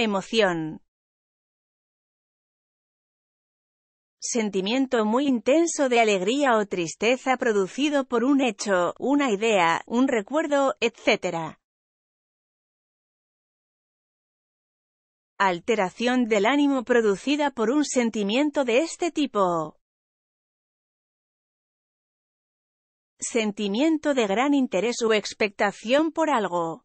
Emoción. Sentimiento muy intenso de alegría o tristeza producido por un hecho, una idea, un recuerdo, etc. Alteración del ánimo producida por un sentimiento de este tipo. Sentimiento de gran interés o expectación por algo.